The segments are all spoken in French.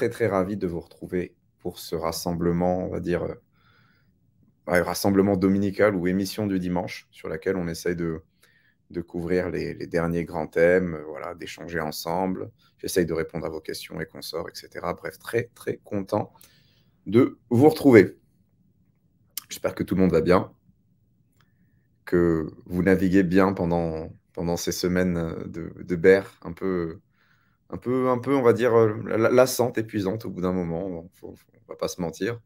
très très ravi de vous retrouver pour ce rassemblement, on va dire, euh, rassemblement dominical ou émission du dimanche, sur laquelle on essaye de, de couvrir les, derniers grands thèmes, euh, voilà, d'échanger ensemble. J'essaye de répondre à vos questions et consorts, etc. Bref, très très content de vous retrouver. J'espère que tout le monde va bien, que vous naviguez bien pendant, pendant ces semaines euh, de, de berre un peu un peu, un peu, on va dire, euh, lassante, épuisante au bout d'un moment. On, ne va pas se mentir.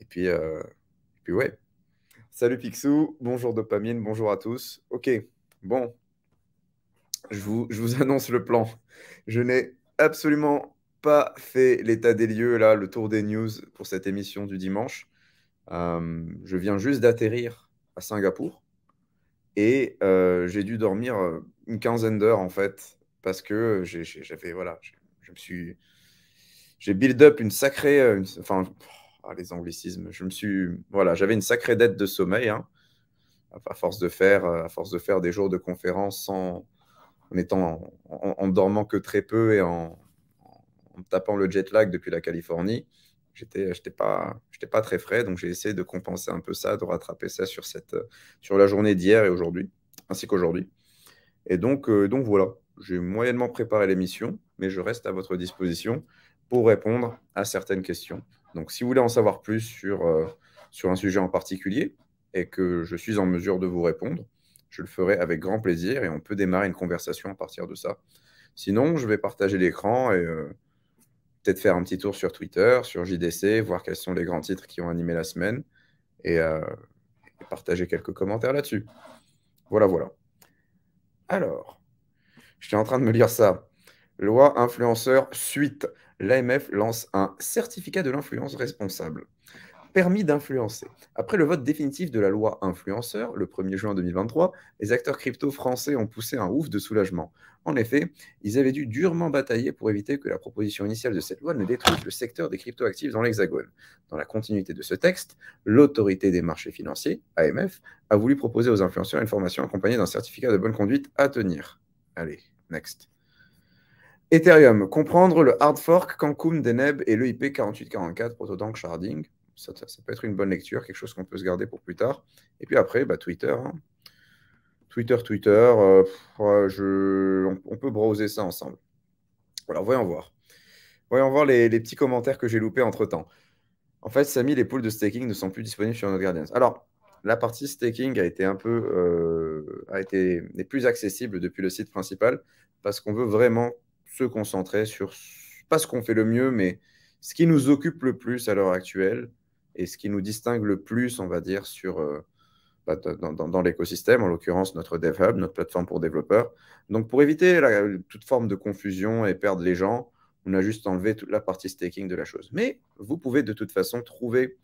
Et puis, euh, puis ouais. Salut Pixou, bonjour Dopamine, bonjour à tous. Ok, bon, je vous, je vous annonce le plan. Je n'ai absolument pas fait l'état des lieux, là, le tour des news pour cette émission du dimanche. Euh, je viens juste d'atterrir à Singapour et j'ai dû dormir une quinzaine d'heures en fait parce que j'avais voilà, je, me suis j'ai build up une sacrée enfin oh, les anglicismes, je me suis voilà, j'avais une sacrée dette de sommeil hein, à force de faire à force de faire des jours de conférence en étant en, dormant que très peu et en, tapant le jet lag depuis la Californie. J'étais, j'étais pas, pas très frais, donc j'ai essayé de compenser un peu ça, de rattraper ça sur cette, sur la journée d'hier et aujourd'hui, ainsi qu'aujourd'hui. Et donc, donc voilà. J'ai moyennement préparé l'émission, mais je reste à votre disposition pour répondre à certaines questions. Donc, si vous voulez en savoir plus sur, euh, sur un sujet en particulier et que je suis en mesure de vous répondre, je le ferai avec grand plaisir et on peut démarrer une conversation à partir de ça. Sinon, je vais partager l'écran et euh, peut-être faire un petit tour sur Twitter, sur JDC, voir quels sont les grands titres qui ont animé la semaine et euh, partager quelques commentaires là-dessus. Voilà, voilà. Alors, je suis en train de me lire ça. Loi influenceur suite. L'AMF lance un certificat de l'influence responsable. Permis d'influencer. Après le vote définitif de la loi influenceur, le 1er juin 2023, les acteurs crypto français ont poussé un ouf de soulagement. En effet, ils avaient dû durement batailler pour éviter que la proposition initiale de cette loi ne détruise le secteur des actifs dans l'Hexagone. Dans la continuité de ce texte, l'autorité des marchés financiers, AMF, a voulu proposer aux influenceurs une formation accompagnée d'un certificat de bonne conduite à tenir. Allez, next. Ethereum, comprendre le hard fork, Cancun, Deneb et l'EIP 4844, Protodank, Sharding. Ça, ça, peut être une bonne lecture, quelque chose qu'on peut se garder pour plus tard. Et puis après, bah, hein. Twitter. Twitter, Twitter, euh, on, peut browser ça ensemble. Alors, voyons voir. Voyons voir les, petits commentaires que j'ai loupés entre-temps. En fait, Samy, les poules de staking ne sont plus disponibles sur notre Alors, la partie staking a été un peu euh, a été plus accessible depuis le site principal parce qu'on veut vraiment se concentrer sur pas ce qu'on fait le mieux, mais ce qui nous occupe le plus à l'heure actuelle et ce qui nous distingue le plus, on va dire, sur euh, bah, dans, l'écosystème, en l'occurrence notre Dev Hub, notre plateforme pour développeurs. Donc pour éviter toute forme de confusion et perdre les gens, on a juste enlevé toute la partie staking de la chose. Mais vous pouvez de toute façon trouver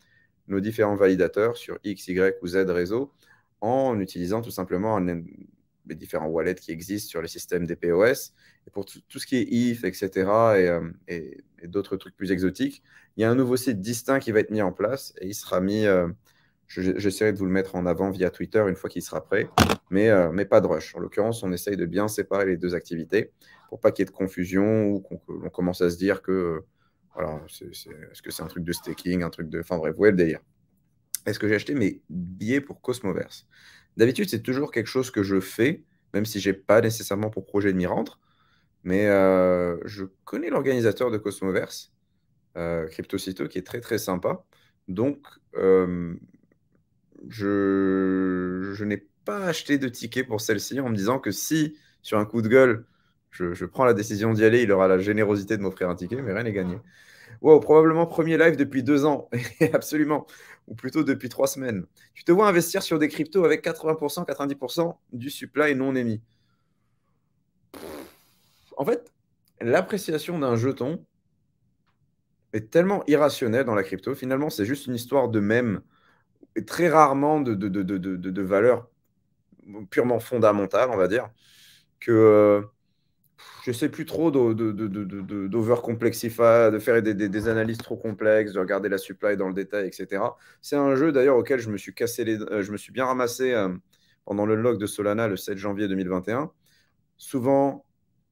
nos différents validateurs sur X, Y ou Z réseau en utilisant tout simplement les différents wallets qui existent sur les systèmes des POS. Et pour tout ce qui est IF, etc., euh, et, d'autres trucs plus exotiques, il y a un nouveau site distinct qui va être mis en place et il sera mis. Euh, j'essaierai de vous le mettre en avant via Twitter une fois qu'il sera prêt, mais, euh, mais pas de rush. En l'occurrence, on essaye de bien séparer les deux activités pour pas qu'il y ait de confusion ou qu'on commence à se dire que alors, est-ce que c'est un truc de staking, un truc de. Enfin bref, vous Est-ce que j'ai acheté mes billets pour Cosmoverse D'habitude, c'est toujours quelque chose que je fais, même si je n'ai pas nécessairement pour projet de m'y rendre. Mais euh, je connais l'organisateur de Cosmoverse, euh, CryptoCito, qui est très très sympa. Donc, euh, je, je n'ai pas acheté de ticket pour celle-ci en me disant que si, sur un coup de gueule, je, je prends la décision d'y aller, il aura la générosité de m'offrir un ticket, mais rien n'est gagné. Wow, probablement premier live depuis deux ans. Absolument. Ou plutôt depuis trois semaines. Tu te vois investir sur des cryptos avec 80%, 90% du supply non émis. En fait, l'appréciation d'un jeton est tellement irrationnelle dans la crypto. Finalement, c'est juste une histoire de même et très rarement de, de, de, de, valeur purement fondamentale, on va dire, que euh, je sais plus trop d'over-complexifier, de faire des, analyses trop complexes, de regarder la supply dans le détail, etc. C'est un jeu d'ailleurs auquel je me suis cassé euh, je me suis bien ramassé euh, pendant le log de Solana le 7 janvier 2021. Souvent,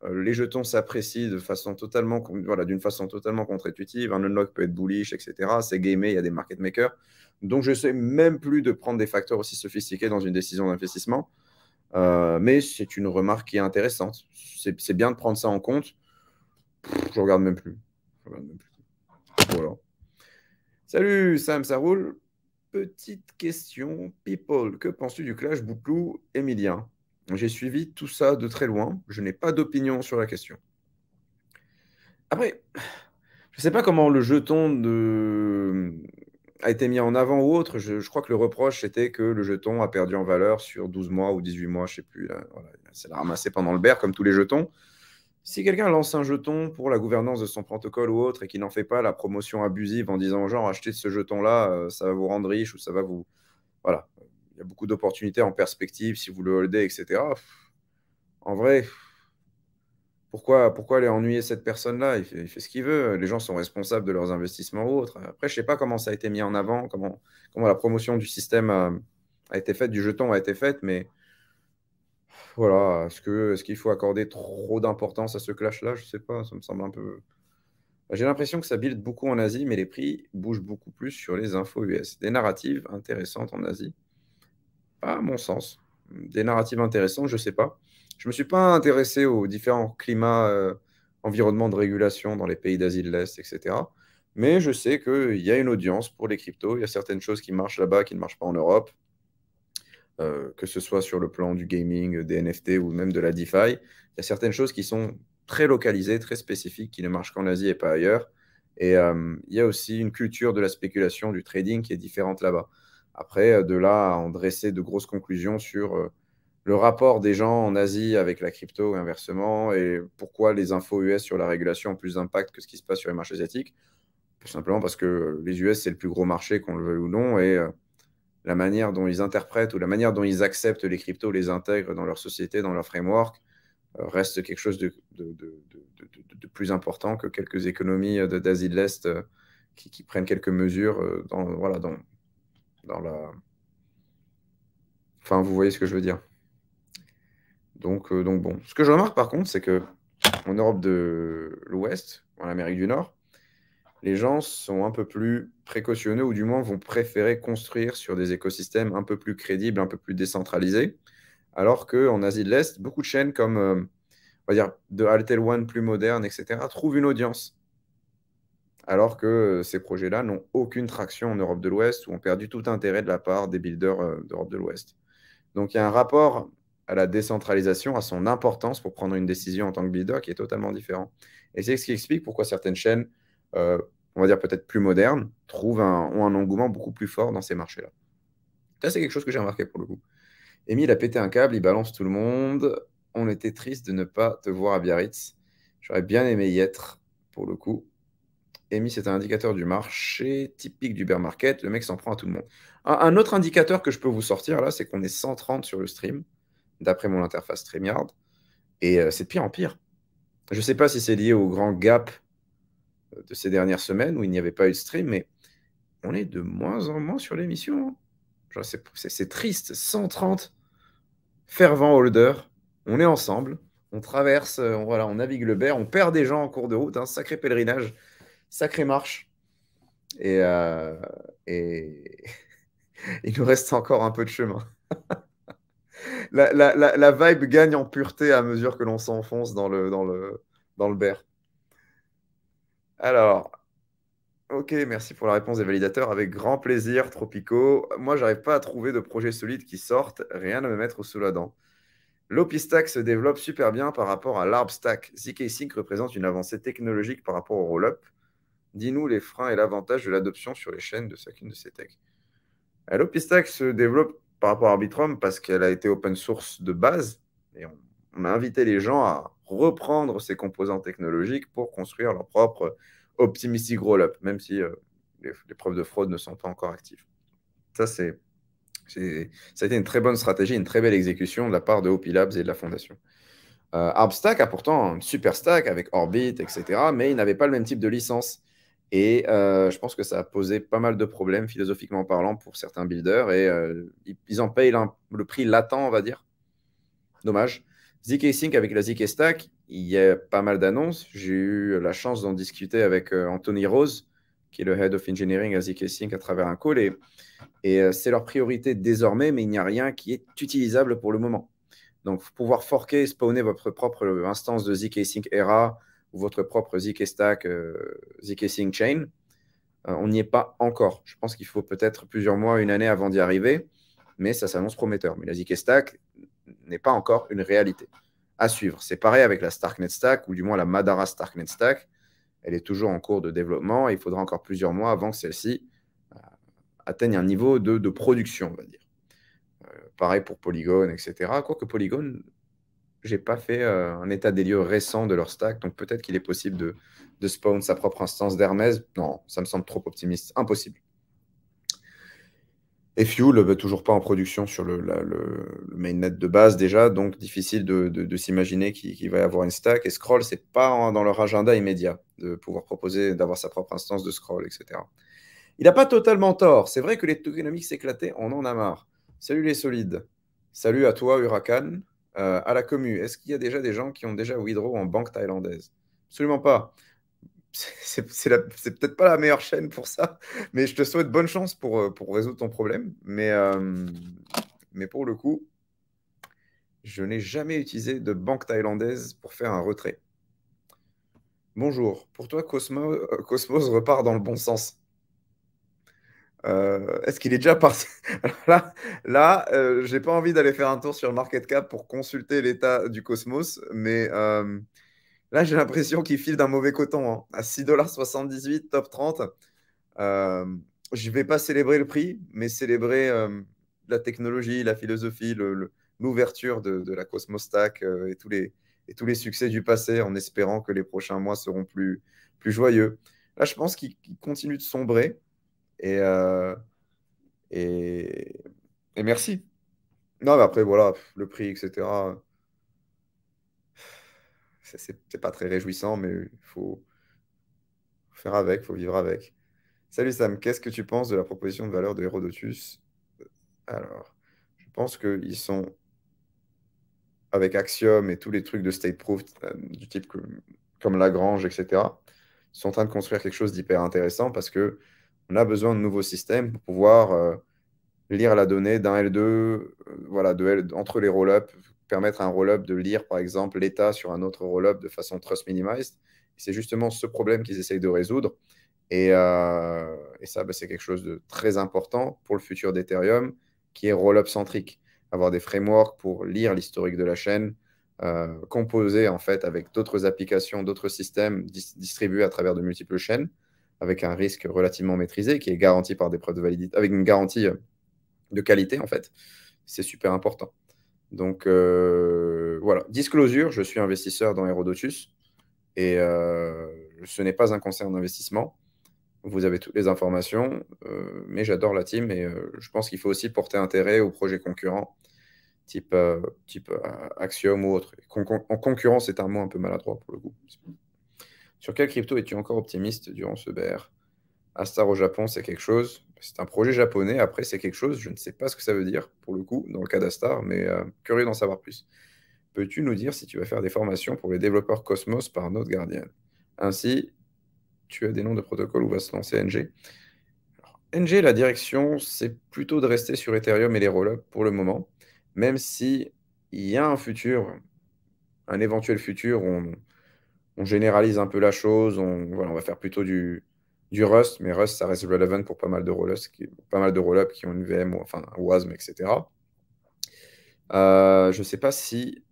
euh, les jetons s'apprécient de façon totalement, voilà, d'une façon totalement contre-intuitive. Un unlock peut être bullish, etc. C'est gamé, il y a des market makers. Donc, je sais même plus de prendre des facteurs aussi sophistiqués dans une décision d'investissement. Euh, mais c'est une remarque qui est intéressante. C'est bien de prendre ça en compte. je regarde même plus. regarde même plus. Salut Sam, ça roule. Petite question, people. Que penses-tu du clash Boutlou Emilien J'ai suivi tout ça de très loin. Je n'ai pas d'opinion sur la question. Après, je ne sais pas comment le jeton de a été mis en avant ou autre. Je, crois que le reproche, c'était que le jeton a perdu en valeur sur 12 mois ou 18 mois, je ne sais plus. c'est la ramassé pendant le BER, comme tous les jetons. Si quelqu'un lance un jeton pour la gouvernance de son protocole ou autre et qu'il n'en fait pas la promotion abusive en disant genre achetez ce jeton-là, euh, ça va vous rendre riche ou ça va vous. Voilà. Il y a beaucoup d'opportunités en perspective si vous le holdez, etc. En vrai, pourquoi, pourquoi aller ennuyer cette personne-là il, fait, ce qu'il veut. Les gens sont responsables de leurs investissements autres. Après, je ne sais pas comment ça a été mis en avant, comment, comment la promotion du système a, été faite, du jeton a été faite, mais voilà, est-ce qu'il est faut accorder trop d'importance à ce clash-là Je ne sais pas, ça me semble un peu... J'ai l'impression que ça build beaucoup en Asie, mais les prix bougent beaucoup plus sur les infos US. Des narratives intéressantes en Asie Pas à mon sens. Des narratives intéressantes, je ne sais pas. Je ne me suis pas intéressé aux différents climats, euh, environnements de régulation dans les pays d'Asie de l'Est, etc. Mais je sais qu'il y a une audience pour les cryptos. Il y a certaines choses qui marchent là-bas, qui ne marchent pas en Europe, euh, que ce soit sur le plan du gaming, des NFT ou même de la DeFi. Il y a certaines choses qui sont très localisées, très spécifiques, qui ne marchent qu'en Asie et pas ailleurs. Et euh, il y a aussi une culture de la spéculation, du trading qui est différente là-bas. Après, de là à en dresser de grosses conclusions sur le rapport des gens en Asie avec la crypto inversement et pourquoi les infos US sur la régulation ont plus d'impact que ce qui se passe sur les marchés asiatiques. Tout simplement parce que les US, c'est le plus gros marché, qu'on le veuille ou non, et euh, la manière dont ils interprètent ou la manière dont ils acceptent les cryptos, les intègrent dans leur société, dans leur framework, euh, reste quelque chose de, plus important que quelques économies euh, d'Asie de l'Est qui, qui, prennent quelques mesures dans, voilà, dans, dans la... Enfin, vous voyez ce que je veux dire. Donc, euh, donc bon. Ce que je remarque par contre, c'est que en Europe de l'Ouest, en Amérique du Nord, les gens sont un peu plus précautionneux ou du moins vont préférer construire sur des écosystèmes un peu plus crédibles, un peu plus décentralisés. Alors qu'en Asie de l'Est, beaucoup de chaînes comme, euh, on va dire, de Altel One plus moderne, etc., trouvent une audience. Alors que euh, ces projets-là n'ont aucune traction en Europe de l'Ouest ou ont perdu tout intérêt de la part des builders d'Europe de l'Ouest. Donc il y a un rapport à la décentralisation, à son importance pour prendre une décision en tant que leader qui est totalement différent. Et c'est ce qui explique pourquoi certaines chaînes, euh, on va dire peut-être plus modernes, trouvent un, ont un engouement beaucoup plus fort dans ces marchés-là. Ça, c'est quelque chose que j'ai remarqué pour le coup. Amy, il a pété un câble, il balance tout le monde. On était triste de ne pas te voir à Biarritz. J'aurais bien aimé y être, pour le coup. Amy, c'est un indicateur du marché typique du bear market. Le mec s'en prend à tout le monde. un autre indicateur que je peux vous sortir là, c'est qu'on est 130 sur le stream d'après mon interface StreamYard. Et euh, c'est de pire en pire. Je ne sais pas si c'est lié au grand gap euh, de ces dernières semaines où il n'y avait pas eu de stream, mais on est de moins en moins sur l'émission. Hein. C'est triste. 130 fervent holders. On est ensemble. On traverse, euh, on, voilà, on navigue le berre. On perd des gens en cours de route. Un hein, sacré pèlerinage, Sacré marche. Et, et il nous reste encore un peu de chemin. la, vibe gagne en pureté à mesure que l'on s'enfonce dans le, dans Alors, ok, merci pour la réponse des validateurs. Avec grand plaisir, Tropico. Moi, j'arrive pas à trouver de projet solide qui sorte. Rien à me mettre sous la dent. L'OpiStack se développe super bien par rapport à l'ArbStack. ZK Sync représente une avancée technologique par rapport au roll-up. Dis-nous les freins et l'avantage de l'adoption sur les chaînes de chacune de ces techs. Euh, L'OpiStack se développe par rapport à Arbitrum parce qu'elle a été open source de base et on, a invité les gens à reprendre ces composants technologiques pour construire leur propre optimistic roll-up, même si euh, les, preuves de fraude ne sont pas encore actives. Ça, c'est, ça a été une très bonne stratégie, une très belle exécution de la part de Hopi Labs et de la fondation. ArbStack euh, a pourtant un super stack avec Orbit, etc., mais il n'avait pas le même type de licence. Et euh, je pense que ça a posé pas mal de problèmes philosophiquement parlant pour certains builders et euh, ils en payent le prix latent, on va dire. Dommage. ZK Sync avec la ZK Stack, il y a pas mal d'annonces. J'ai eu la chance d'en discuter avec euh, Anthony Rose, qui est le head of engineering à ZK Sync à travers un call. Et, c'est leur priorité désormais, mais il n'y a rien qui est utilisable pour le moment. Donc, pouvoir forquer spawner votre propre instance de ZK Sync Era, ou votre propre ZK Stack, euh, ZK Sync Chain. Euh, on n'y est pas encore. Je pense qu'il faut peut-être plusieurs mois, une année avant d'y arriver, mais ça s'annonce prometteur. Mais la ZK Stack n'est pas encore une réalité. À suivre. C'est pareil avec la Starknet Stack, ou du moins la Madara Starknet Stack. Elle est toujours en cours de développement et il faudra encore plusieurs mois avant que celle-ci euh, atteigne un niveau de, production, on va dire. pareil pour Polygon, etc. Quoique Polygon, j'ai pas fait euh, un état des lieux récent de leur stack, donc peut-être qu'il est possible de, de, spawn sa propre instance d'Hermès. Non, ça me semble trop optimiste, impossible. Et Fuel, euh, toujours pas en production sur le, mainnet de base déjà, donc difficile de, s'imaginer qu'il va y avoir une stack. Et Scroll, c'est pas dans leur agenda immédiat de pouvoir proposer d'avoir sa propre instance de Scroll, etc. Il n'a pas totalement tort. C'est vrai que les tokenomics s'éclataient, on en a marre. Salut les solides. Salut à toi, Huracan. Euh, à la commu Est-ce qu'il y a déjà des gens qui ont déjà withdraw en banque thaïlandaise Absolument pas. C'est peut-être pas la meilleure chaîne pour ça, mais je te souhaite bonne chance pour, euh, résoudre ton problème. Mais, euh, mais pour le coup, je n'ai jamais utilisé de banque thaïlandaise pour faire un retrait. Bonjour, pour toi Cosmos repart dans le bon sens. Euh, est-ce qu'il est déjà parti Là, là n'ai euh, j'ai pas envie d'aller faire un tour sur Market Cap pour consulter l'état du cosmos, mais euh, là, j'ai l'impression qu'il file d'un mauvais coton. Hein. À 6,78$, top 30. je vais pas célébrer le prix, mais célébrer la technologie, la philosophie, l'ouverture de, la Cosmos Stack et, tous les, et tous les succès du passé en espérant que les prochains mois seront plus, plus joyeux. Là, je pense qu'il continue de sombrer. Euh, et, et, merci. Non, mais après, voilà, le prix, etc. C'est pas très réjouissant, mais il faut faire avec, faut vivre avec. Salut Sam, qu'est-ce que tu penses de la proposition de valeur de Herodotus Alors, je pense qu'ils sont avec Axiom et tous les trucs de state proof euh, du type comme Lagrange, etc. Ils sont en train de construire quelque chose d'hyper intéressant parce que on a besoin de nouveaux systèmes pour pouvoir euh, lire la donnée d'un L2, euh, voilà, entre les roll ups permettre à un roll-up de lire, par exemple, l'état sur un autre roll-up de façon trust minimized. C'est justement ce problème qu'ils essayent de résoudre. Et, euh, ça, bah, c'est quelque chose de très important pour le futur d'Ethereum, qui est roll-up centrique. Avoir des frameworks pour lire l'historique de la chaîne, composer en fait avec d'autres applications, d'autres systèmes distribués à travers de multiples chaînes avec un risque relativement maîtrisé qui est garanti par des preuves de validité, avec une garantie euh, de qualité en fait. C'est super important. Donc euh, voilà, disclosure, je suis investisseur dans Herodotus et euh, ce n'est pas un concert d'investissement. Vous avez toutes les informations, mais j'adore la team et je pense qu'il faut aussi porter intérêt aux projets concurrents, type, type Axiom ou autre. en concurrence c'est un mot un peu maladroit pour le coup. Sur quelle crypto es-tu encore optimiste durant ce BR Astar au Japon, c'est quelque chose. C'est un projet japonais. Après, c'est quelque chose. Je ne sais pas ce que ça veut dire, pour le coup, dans le cas d'Astar, mais euh, curieux d'en savoir plus. Peux-tu nous dire si tu vas faire des formations pour les développeurs Cosmos par notre Guardian Ainsi, tu as des noms de protocoles où va se lancer NG NG, la direction, c'est plutôt de rester sur Ethereum et les roll pour le moment, même si il y a un futur, un éventuel futur où on on généralise un peu la chose. On, voilà, on va faire plutôt du, du Rust, mais Rust, ça reste relevant pour pas mal de roll qui, pas mal de roll qui ont une VM, enfin un WASM, etc. Euh, je sais pas si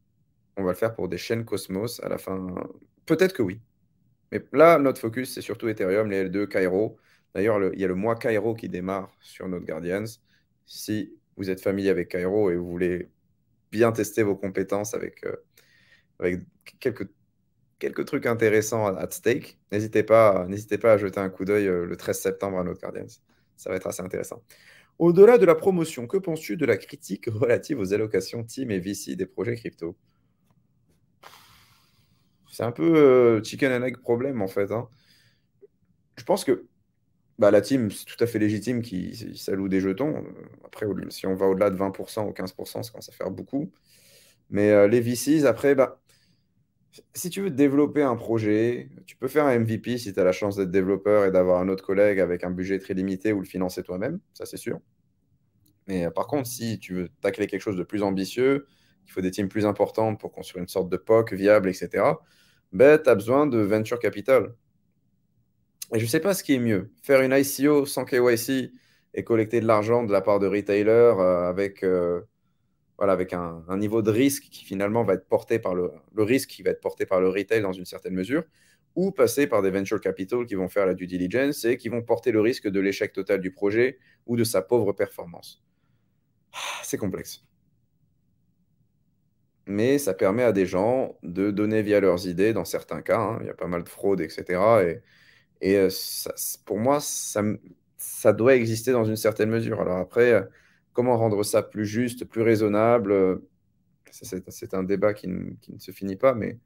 on va le faire pour des chaînes Cosmos à la fin. Peut-être que oui. Mais là, notre focus, c'est surtout Ethereum, les L2, Cairo. D'ailleurs, il y a le mois Cairo qui démarre sur notre Guardians. Si vous êtes familier avec Cairo et vous voulez bien tester vos compétences avec, euh, avec quelques quelques trucs intéressants à stake. N'hésitez pas, n'hésitez pas à jeter un coup d'œil euh, le 13 septembre à notre Guardians. Ça va être assez intéressant. Au-delà de la promotion, que penses-tu de la critique relative aux allocations team et VC des projets crypto C'est un peu euh, chicken and egg problème en fait. Hein. Je pense que bah, la team, c'est tout à fait légitime qui s'allouent des jetons. Après, si on va au-delà de 20% ou 15%, ça commence à faire beaucoup. Mais euh, les VCs, après, bah, si tu veux développer un projet, tu peux faire un MVP si tu as la chance d'être développeur et d'avoir un autre collègue avec un budget très limité ou le financer toi-même, ça c'est sûr. Mais euh, par contre, si tu veux tacler quelque chose de plus ambitieux, il faut des teams plus importantes pour construire une sorte de POC viable, etc., ben, tu as besoin de venture capital. Et je ne sais pas ce qui est mieux, faire une ICO sans KYC et collecter de l'argent de la part de retailers euh, avec... Euh, voilà, avec un, niveau de risque qui finalement va être porté par le, risque qui va être porté par le retail dans une certaine mesure, ou passer par des venture capital qui vont faire la due diligence et qui vont porter le risque de l'échec total du projet ou de sa pauvre performance. Ah, c'est complexe. Mais ça permet à des gens de donner via leurs idées dans certains cas. Hein. il y a pas mal de fraudes, etc. Et, euh, pour moi, ça, ça doit exister dans une certaine mesure. Alors après, euh, Comment rendre ça plus juste, plus raisonnable euh, C'est un débat qui ne, se finit pas, mais,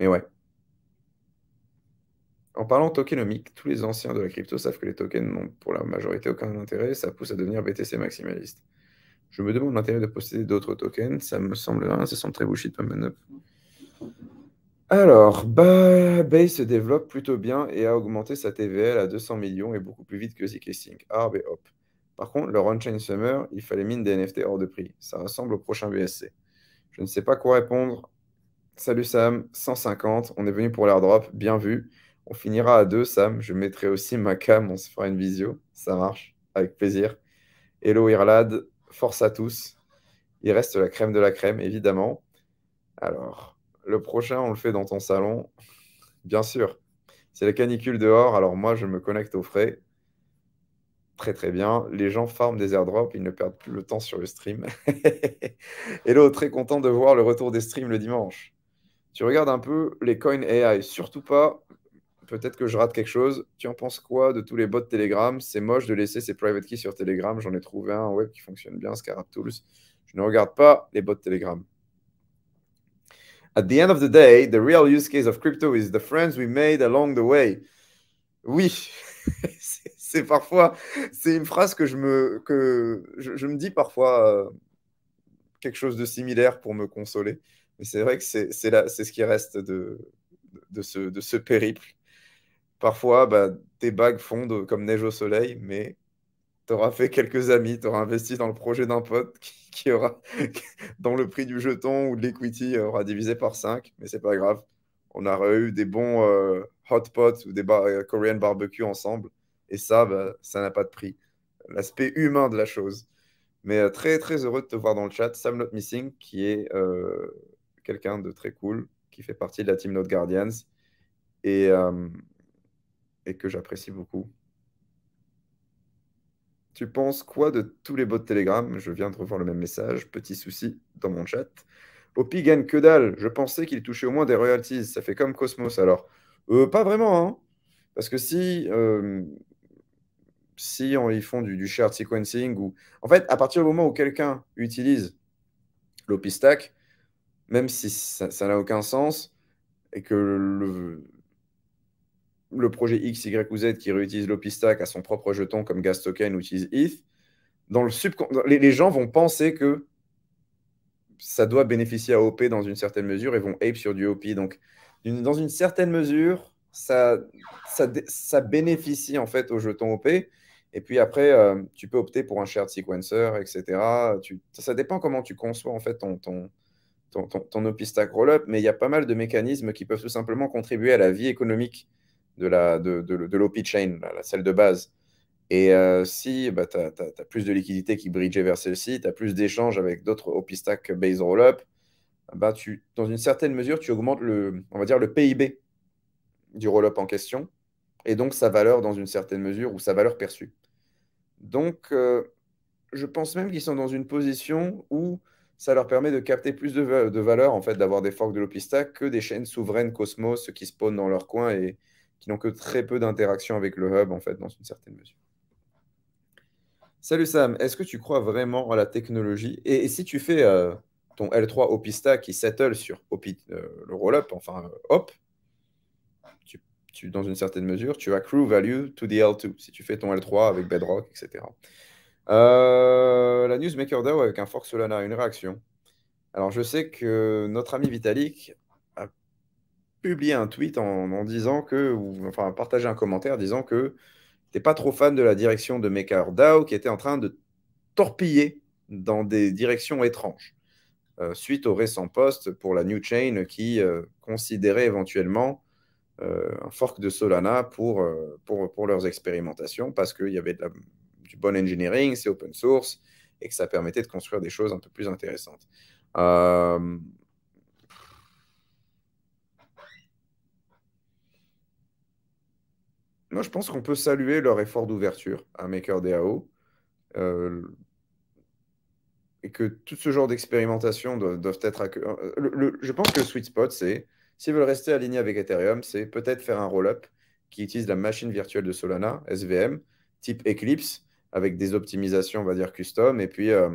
ouais. En parlant tokenomique, tous les anciens de la crypto savent que les tokens n'ont pour la majorité aucun intérêt, ça pousse à devenir BTC maximaliste. Je me demande l'intérêt de posséder d'autres tokens, ça me semble un, ça semble très bullshit, up. Alors, Bay se développe plutôt bien et a augmenté sa TVL à 200 millions et beaucoup plus vite que ZK-SYNC. Ah, ben hop. Par contre, le on summer, il fallait mine des NFT hors de prix. Ça ressemble au prochain BSC. Je ne sais pas quoi répondre. Salut Sam, 150. On est venu pour l'airdrop. Bien vu. On finira à deux, Sam. Je mettrai aussi ma cam. On se fera une visio. Ça marche. Avec plaisir. Hello Irlad. Force à tous. Il reste la crème de la crème, évidemment. Alors, le prochain, on le fait dans ton salon. Bien sûr. C'est la canicule dehors. Alors, moi, je me connecte au frais très très bien. Les gens farment des airdrops, ils ne perdent plus le temps sur le stream. Hello, très content de voir le retour des streams le dimanche. Tu regardes un peu les coins AI, surtout pas. Peut-être que je rate quelque chose. Tu en penses quoi de tous les bots Telegram C'est moche de laisser ses private keys sur Telegram. J'en ai trouvé un web qui fonctionne bien, Scarab Tools. Je ne regarde pas les bots Telegram. At the end of the day, the real use case of crypto is the friends we made along the way. Oui, c'est parfois, c'est une phrase que je me, que je, me dis parfois euh, quelque chose de similaire pour me consoler. Mais c'est vrai que c'est ce qui reste de, de, ce, de ce périple. Parfois, bah, tes bagues fondent comme neige au soleil, mais tu auras fait quelques amis, tu auras investi dans le projet d'un pote qui, aura, dans le prix du jeton ou de l'equity, aura divisé par 5, mais c'est pas grave. On aura eu des bons euh, hot pots ou des euh, Korean barbecue ensemble. Et ça, bah, ça n'a pas de prix. L'aspect humain de la chose. Mais euh, très, très heureux de te voir dans le chat. Sam Not Missing, qui est euh, quelqu'un de très cool, qui fait partie de la team Note Guardians et, euh, et que j'apprécie beaucoup. Tu penses quoi de tous les bots de Telegram Je viens de revoir le même message. Petit souci dans mon chat. Opi gagne que dalle. Je pensais qu'il touchait au moins des royalties. Ça fait comme Cosmos alors. pas vraiment, hein. Parce que si si on, ils font du, shared sequencing ou. En fait, à partir du moment où quelqu'un utilise l'OpiStack, même si ça n'a aucun sens et que le, projet X, Y ou Z qui réutilise stack à son propre jeton comme gas token utilise ETH, dans le les, gens vont penser que ça doit bénéficier à OP dans une certaine mesure et vont ape sur du OP. Donc, dans une certaine mesure, ça, ça bénéficie en fait au jeton OP. Et puis après, euh, tu peux opter pour un shared sequencer, etc. ça, dépend comment tu conçois en fait ton, ton, ton, OP-Stack Rollup, mais il y a pas mal de mécanismes qui peuvent tout simplement contribuer à la vie économique de l'OP chain la, celle de base. Et euh, si bah, tu as, plus de liquidités qui bridgeaient vers celle-ci, tu as plus d'échanges avec d'autres OP-Stack Base Rollup, bah, up dans une certaine mesure, tu augmentes le, on va dire, le PIB du roll-up en question, et donc sa valeur dans une certaine mesure, ou sa valeur perçue. Donc, euh, je pense même qu'ils sont dans une position où ça leur permet de capter plus de, valeur, en fait, d'avoir des forks de l'Opista que des chaînes souveraines Cosmos qui spawnent dans leur coin et qui n'ont que très peu d'interaction avec le hub, en fait, dans une certaine mesure. Salut Sam, est-ce que tu crois vraiment à la technologie et, si tu fais euh, ton L3 Opista qui settle sur euh, le roll-up, enfin Hop, dans une certaine mesure, tu accrues value to the L2 si tu fais ton L3 avec Bedrock, etc. Euh, la news MakerDAO, avec un fork Solana, une réaction. Alors, je sais que notre ami Vitalik a publié un tweet en, disant que, ou enfin, partagé un commentaire disant que t'es pas trop fan de la direction de MakerDAO qui était en train de torpiller dans des directions étranges euh, suite au récent post pour la New Chain qui euh, considérait éventuellement euh, un fork de Solana pour, euh, pour, pour leurs expérimentations parce qu'il y avait du bon engineering, c'est open source et que ça permettait de construire des choses un peu plus intéressantes. Euh, moi, je pense qu'on peut saluer leur effort d'ouverture à MakerDAO euh... et que tout ce genre d'expérimentation doivent, être. je pense que le sweet spot, c'est S'ils veulent rester alignés avec Ethereum, c'est peut-être faire un roll-up qui utilise la machine virtuelle de Solana, SVM, type Eclipse, avec des optimisations, on va dire, custom, et puis, euh,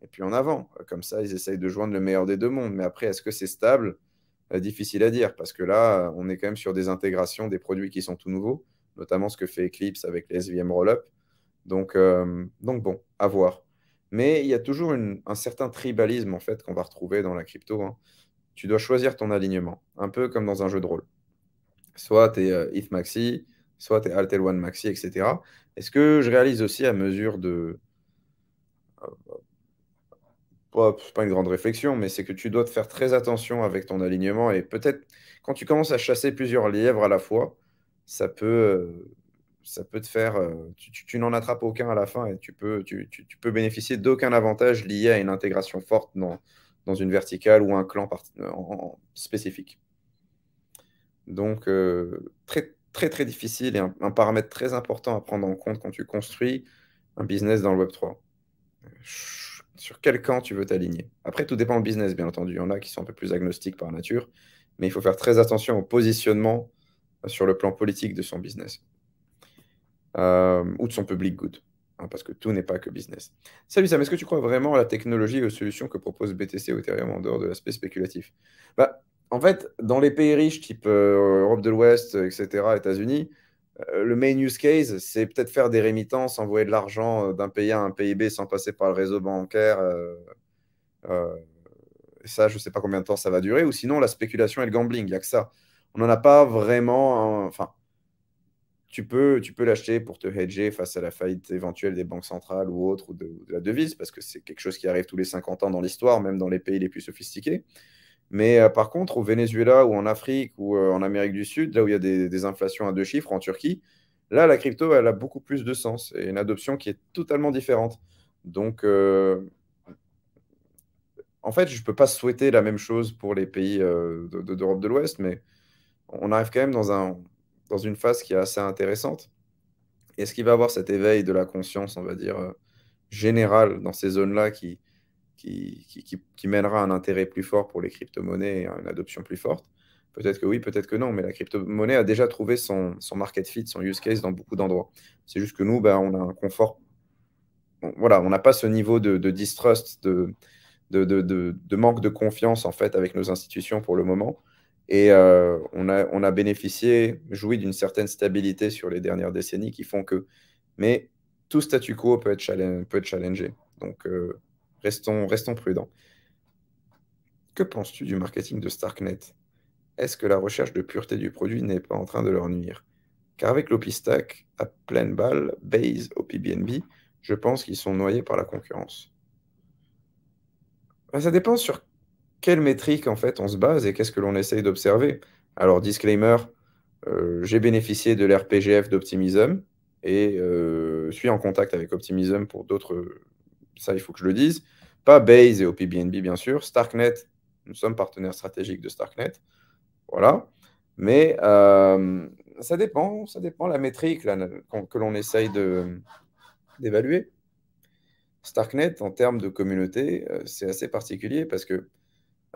et puis en avant. Comme ça, ils essayent de joindre le meilleur des deux mondes. Mais après, est-ce que c'est stable euh, Difficile à dire, parce que là, euh, on est quand même sur des intégrations, des produits qui sont tout nouveaux, notamment ce que fait Eclipse avec les SVM Rollup. Donc, donc bon, à voir. Mais il y a toujours un certain tribalisme, en fait, qu'on va retrouver dans la crypto. Hein tu dois choisir ton alignement, un peu comme dans un jeu de rôle. Soit tu es euh, maxi, soit tu es Altel One maxi, etc. Et ce que je réalise aussi à mesure de. Pas, euh, oh, pas une grande réflexion, mais c'est que tu dois te faire très attention avec ton alignement. Et peut-être, quand tu commences à chasser plusieurs lièvres à la fois, ça peut, euh, ça peut te faire. Tu, n'en attrapes aucun à la fin et tu peux, tu peux bénéficier d'aucun avantage lié à une intégration forte dans, dans une verticale ou un clan euh, spécifique. Donc, euh, très, très, très difficile et un, paramètre très important à prendre en compte quand tu construis un business dans le Web3. Sur quel camp tu veux t'aligner Après, tout dépend du business, bien entendu. Il y en a qui sont un peu plus agnostiques par nature, mais il faut faire très attention au positionnement euh, sur le plan politique de son business ou de son public good. Hein, parce que tout n'est pas que business. Salut Sam, est-ce que tu crois vraiment à la technologie et aux solutions que propose BTC Ethereum en dehors de l'aspect spéculatif bah, En fait, dans les pays riches, type euh, Europe de l'Ouest, euh, etc., États-Unis, euh, le main use case, c'est peut-être faire des rémittances, envoyer de l'argent d'un pays à un PIB sans passer par le réseau bancaire. Euh, ça, je ne sais pas combien de temps ça va durer. Ou sinon, la spéculation et le gambling, il n'y a que ça. On n'en a pas vraiment. Hein, enfin, tu peux, tu peux l'acheter pour te hedger face à la faillite éventuelle des banques centrales ou autres, ou de, la devise, parce que c'est quelque chose qui arrive tous les 50 ans dans l'histoire, même dans les pays les plus sophistiqués. Mais euh, par contre, au Venezuela ou en Afrique ou euh, en Amérique du Sud, là où il y a des, inflations à deux chiffres, en Turquie, là, la crypto, elle a beaucoup plus de sens et une adoption qui est totalement différente. Donc, euh, en fait, je ne peux pas souhaiter la même chose pour les pays d'Europe de l'Ouest, mais on arrive quand même dans un dans une phase qui est assez intéressante. Est-ce qu'il va avoir cet éveil de la conscience, on va dire, euh, générale dans ces zones-là qui qui, qui, mènera à un intérêt plus fort pour les crypto-monnaies et à une adoption plus forte Peut-être que oui, peut-être que non, mais la crypto-monnaie a déjà trouvé son, son, market fit, son use case dans beaucoup d'endroits. C'est juste que nous, bah, on a un confort. voilà, on n'a pas ce niveau de, de distrust, de de, de, de, manque de confiance en fait avec nos institutions pour le moment et euh, on, a, on a bénéficié, joui d'une certaine stabilité sur les dernières décennies qui font que. Mais tout statu quo peut être, peut être challengé. Donc euh, restons, restons prudents. Que penses-tu du marketing de Starknet Est-ce que la recherche de pureté du produit n'est pas en train de leur nuire Car avec l'Opistack, à pleine balle, Base, OPBNB, je pense qu'ils sont noyés par la concurrence. Bah, ça dépend sur quelle métrique en fait on se base et qu'est-ce que l'on essaye d'observer. Alors, disclaimer, euh, j'ai bénéficié de l'RPGF d'Optimism et euh, suis en contact avec Optimism pour d'autres. Ça, il faut que je le dise. Pas Base et OPBNB, bien sûr. Starknet, nous sommes partenaires stratégiques de Starknet. Voilà. Mais euh, ça dépend, ça dépend la métrique que l'on essaye d'évaluer. Starknet, en termes de communauté, c'est assez particulier parce que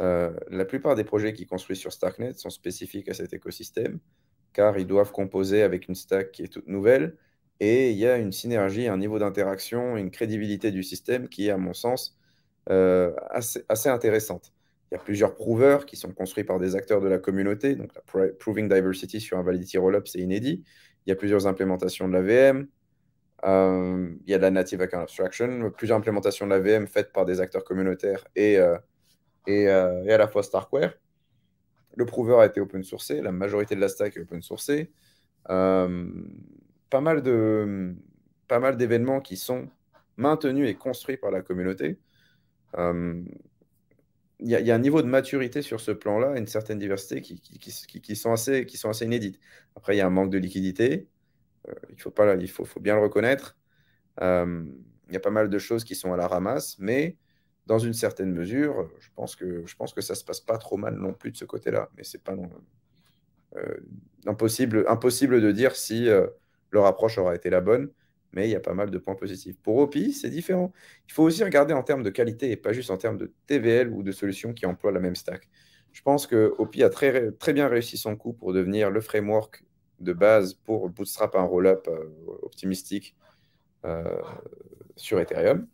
euh, la plupart des projets qui construisent sur Starknet sont spécifiques à cet écosystème, car ils doivent composer avec une stack qui est toute nouvelle, et il y a une synergie, un niveau d'interaction, une crédibilité du système qui est, à mon sens, euh, assez, intéressante. Il y a plusieurs prouveurs qui sont construits par des acteurs de la communauté, donc la Proving Diversity sur un Validity Rollup, c'est inédit. Il y a plusieurs implémentations de la VM, euh, il y a la Native Account Abstraction, plusieurs implémentations de la VM faites par des acteurs communautaires et euh, et, à la fois Starkware. Le proveur a été open sourcé, la majorité de la stack est open sourcée. Euh, pas mal de pas mal d'événements qui sont maintenus et construits par la communauté. Il euh, y, a un niveau de maturité sur ce plan-là, une certaine diversité qui, qui, qui, qui, sont assez, qui sont assez inédites. Après, il y a un manque de liquidité, il, faut, pas, il faut, faut bien le reconnaître. Il y a pas mal de choses qui sont à la ramasse, mais dans une certaine mesure, je pense que, ça ne se passe pas trop mal non plus de ce côté-là. Mais ce n'est pas euh, impossible, impossible de dire si euh, leur approche aura été la bonne. Mais il y a pas mal de points positifs. Pour OPI, c'est différent. Il faut aussi regarder en termes de qualité et pas juste en termes de TVL ou de solutions qui emploient la même stack. Je pense que OPI a très, très bien réussi son coup pour devenir le framework de base pour bootstrap un roll-up euh, optimistique sur Ethereum.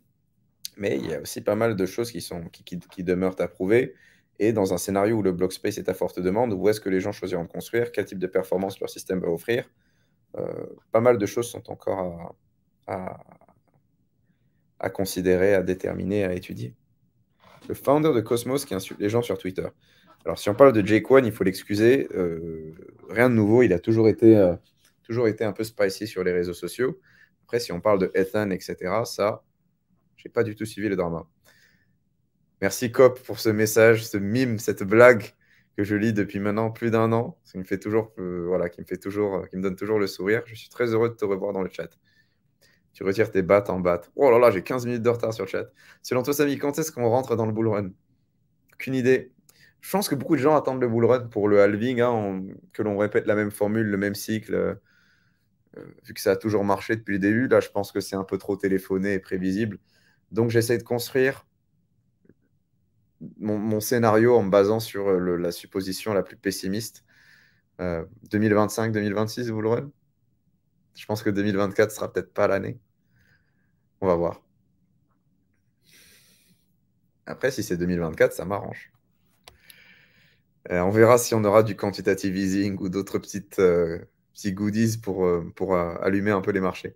Mais il y a aussi pas mal de choses qui, sont, qui, qui, demeurent à prouver. Et dans un scénario où le block space est à forte demande, où est-ce que les gens choisiront de construire, quel type de performance leur système va offrir, euh, pas mal de choses sont encore à, à, considérer, à déterminer, à étudier. Le founder de Cosmos qui insulte les gens sur Twitter. Alors si on parle de Jake One, il faut l'excuser, euh, rien de nouveau, il a toujours été, euh, toujours été un peu spicy sur les réseaux sociaux. Après, si on parle de Ethan, etc., ça, j'ai pas du tout suivi le drama. Merci Cop pour ce message, ce mime, cette blague que je lis depuis maintenant plus d'un an. Ça me fait toujours, euh, voilà, qui me fait toujours, euh, qui me donne toujours le sourire. Je suis très heureux de te revoir dans le chat. Tu retires tes battes en battes. Oh là là, j'ai 15 minutes de retard sur le chat. Selon toi, Samy, quand est-ce qu'on rentre dans le bull run Aucune idée. Je pense que beaucoup de gens attendent le bull run pour le halving, hein, que l'on répète la même formule, le même cycle. Euh, vu que ça a toujours marché depuis le début, là, je pense que c'est un peu trop téléphoné et prévisible. Donc j'essaie de construire mon, scénario en me basant sur euh, la supposition la plus pessimiste. 2025-2026, euh, vous le Je pense que 2024 sera peut-être pas l'année. On va voir. Après, si c'est 2024, ça m'arrange. Euh, on verra si on aura du quantitative easing ou d'autres petites petits goodies pour allumer un peu les marchés.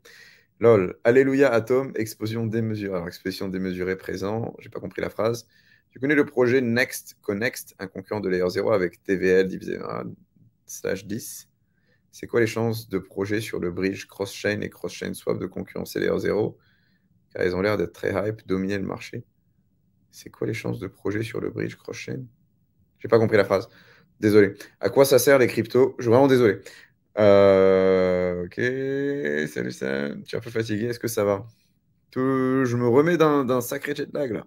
Lol, Alléluia Atom, explosion démesurée. Alors, explosion démesurée présent, j'ai pas compris la phrase. Tu connais le projet Next Connect, un concurrent de Layer 0 avec TVL divisé par slash 10. C'est quoi les chances de projet sur le bridge cross-chain et cross-chain swap de concurrencer Layer 0 Car ils ont l'air d'être très hype, dominer le marché. C'est quoi les chances de projet sur le bridge cross-chain J'ai pas compris la phrase. Désolé. À quoi ça sert les cryptos Je suis vraiment désolé. Euh, ok, salut Sam, tu es un peu fatigué, est-ce que ça va Je me remets d'un sacré jet lag là.